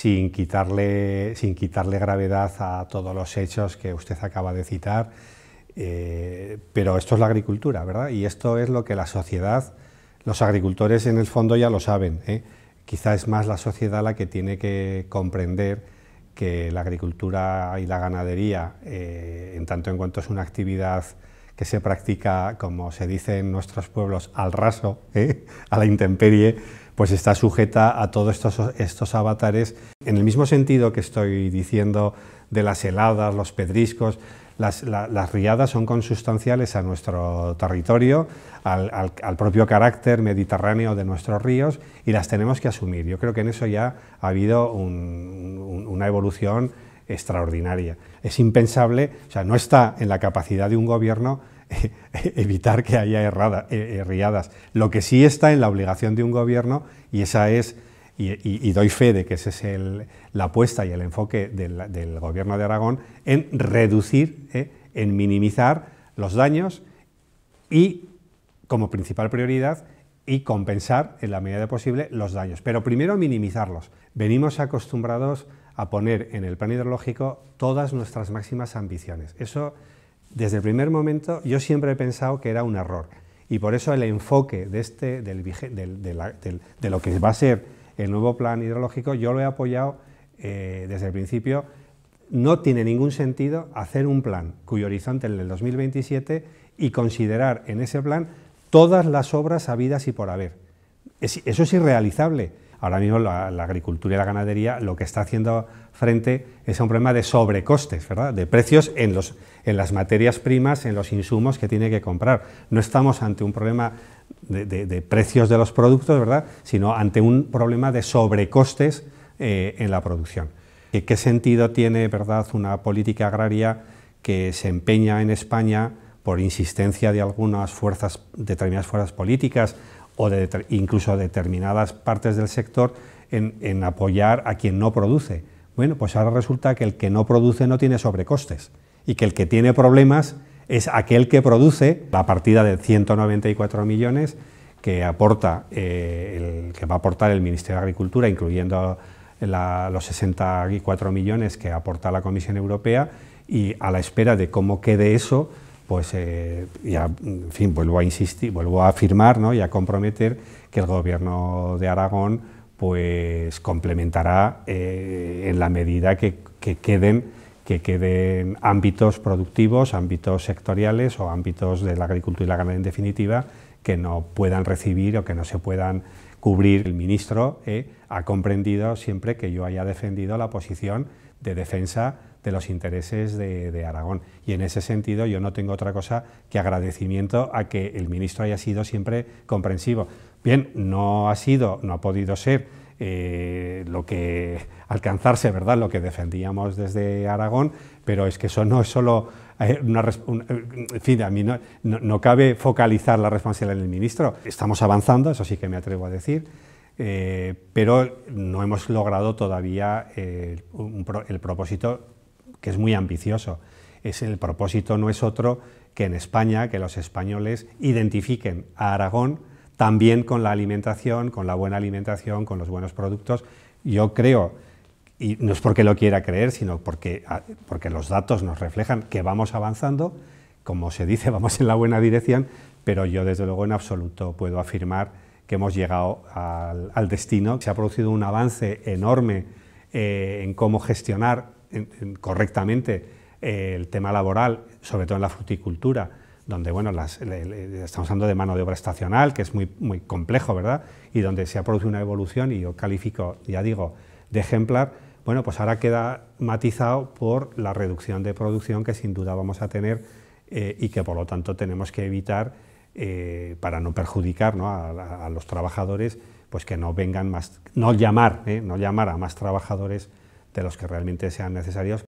sin quitarle, sin quitarle gravedad a todos los hechos que usted acaba de citar. Eh, pero esto es la agricultura, ¿verdad? Y esto es lo que la sociedad, los agricultores en el fondo ya lo saben. ¿eh? Quizá es más la sociedad la que tiene que comprender que la agricultura y la ganadería, eh, en tanto en cuanto es una actividad que se practica, como se dice en nuestros pueblos, al raso, ¿eh? a la intemperie, pues está sujeta a todos estos, estos avatares. En el mismo sentido que estoy diciendo de las heladas, los pedriscos, las, riadas son consustanciales a nuestro territorio, al, propio carácter mediterráneo de nuestros ríos y las tenemos que asumir. Yo creo que en eso ya ha habido una evolución extraordinaria. Es impensable, o sea, no está en la capacidad de un gobierno eh, evitar que haya eh, riadas. Lo que sí está en la obligación de un gobierno, y esa es, y, doy fe de que esa es el, la apuesta y el enfoque del, gobierno de Aragón, en reducir, eh, en minimizar los daños y, como principal prioridad, y compensar en la medida de posible los daños, pero primero minimizarlos. Venimos acostumbrados a poner en el plan hidrológico todas nuestras máximas ambiciones. Eso, desde el primer momento, yo siempre he pensado que era un error y por eso el enfoque de, este, del, de, lo que va a ser el nuevo plan hidrológico, yo lo he apoyado eh, desde el principio. No tiene ningún sentido hacer un plan cuyo horizonte es el 2027 y considerar en ese plan todas las obras habidas y por haber. eso es irrealizable. Ahora mismo la, agricultura y la ganadería lo que está haciendo frente es un problema de sobrecostes, ¿verdad? de precios en, los, en las materias primas, en los insumos que tiene que comprar. No estamos ante un problema de, precios de los productos, ¿verdad? sino ante un problema de sobrecostes eh, en la producción. ¿Qué, ¿Qué sentido tiene ¿verdad? una política agraria que se empeña en España por insistencia de algunas fuerzas, determinadas fuerzas políticas o de, incluso determinadas partes del sector en, apoyar a quien no produce. Bueno, pues ahora resulta que el que no produce no tiene sobrecostes y que el que tiene problemas es aquel que produce la partida de 194 millones que aporta eh, el, que va a aportar el Ministerio de Agricultura, incluyendo los 64 millones que aporta la Comisión Europea y a la espera de cómo quede eso pues eh, ya, en fin, vuelvo a insistir, vuelvo a afirmar ¿no? y a comprometer que el gobierno de Aragón pues complementará eh, en la medida que, queden, que queden ámbitos productivos, ámbitos sectoriales o ámbitos de la agricultura y la ganadería en definitiva que no puedan recibir o que no se puedan cubrir. El ministro eh, ha comprendido siempre que yo haya defendido la posición de defensa de los intereses de, Aragón. Y en ese sentido yo no tengo otra cosa que agradecimiento a que el ministro haya sido siempre comprensivo. Bien, no ha sido, no ha podido ser eh, lo que alcanzarse, ¿verdad? Lo que defendíamos desde Aragón, pero es que eso no es solo eh, una, eh, en fin, a mí no, no, cabe focalizar la responsabilidad en el ministro. Estamos avanzando, eso sí que me atrevo a decir, pero no hemos logrado todavía el propósito que es muy ambicioso. Es, el propósito no es otro que en España, que los españoles identifiquen a Aragón también con la alimentación, con la buena alimentación, con los buenos productos. Yo creo, y no es porque lo quiera creer, sino porque, ah, porque los datos nos reflejan que vamos avanzando, como se dice, vamos en la buena dirección, pero yo desde luego en absoluto puedo afirmar que hemos llegado al, destino. Se ha producido un avance enorme eh, en cómo gestionar correctamente eh, el tema laboral, sobre todo en la fruticultura, donde bueno, las, estamos hablando de mano de obra estacional, que es muy, muy complejo, ¿verdad? Y donde se ha producido una evolución, y yo califico, ya digo, de ejemplar, bueno, pues ahora queda matizado por la reducción de producción que sin duda vamos a tener eh, y que por lo tanto tenemos que evitar eh, para no perjudicar A, los trabajadores, pues que no vengan más, no llamar, no llamar a más trabajadores de los que realmente sean necesarios